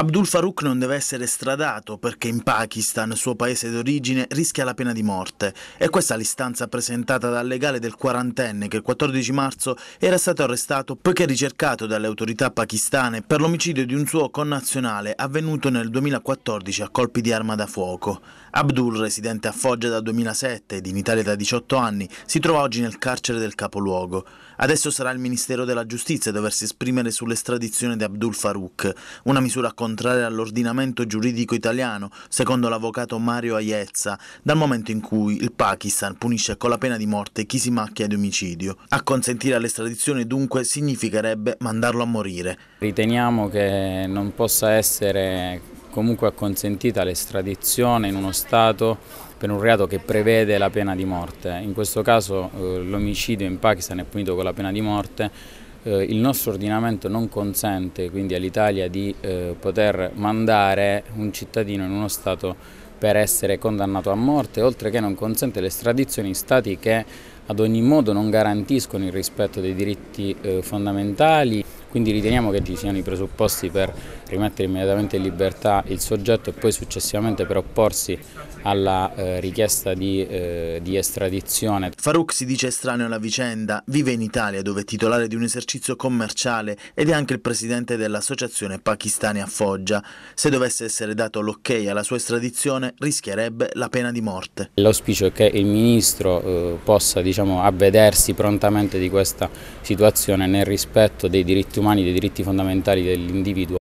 Abdul Farouk non deve essere stradato perché in Pakistan, suo paese d'origine, rischia la pena di morte. È questa l'istanza presentata dal legale del quarantenne che il 14 marzo era stato arrestato poiché ricercato dalle autorità pakistane per l'omicidio di un suo connazionale avvenuto nel 2014 a colpi di arma da fuoco. Abdul, residente a Foggia da 2007 ed in Italia da 18 anni, si trova oggi nel carcere del capoluogo. Adesso sarà il Ministero della Giustizia a doversi esprimere sull'estradizione di Abdul Farouk, una misura contro contraria all'ordinamento giuridico italiano, secondo l'avvocato Mario Aiezza, dal momento in cui il Pakistan punisce con la pena di morte chi si macchia di omicidio. Acconsentire all'estradizione dunque significherebbe mandarlo a morire. Riteniamo che non possa essere comunque acconsentita l'estradizione in uno Stato per un reato che prevede la pena di morte. In questo caso eh, l'omicidio in Pakistan è punito con la pena di morte eh, il nostro ordinamento non consente quindi all'Italia di eh, poter mandare un cittadino in uno Stato per essere condannato a morte, oltre che non consente l'estradizione in Stati che ad ogni modo non garantiscono il rispetto dei diritti eh, fondamentali, quindi riteniamo che ci siano i presupposti per rimettere immediatamente in libertà il soggetto e poi successivamente per opporsi alla eh, richiesta di, eh, di, estradizione. Farouk si dice estraneo alla vicenda, vive in Italia dove è titolare di un esercizio commerciale ed è anche il presidente dell'associazione pakistana Foggia. Se dovesse essere dato l'ok alla sua estradizione rischierebbe la pena di morte. L'auspicio è che il ministro eh, possa diciamo, avvedersi prontamente di questa situazione nel rispetto dei diritti umani, dei diritti fondamentali dell'individuo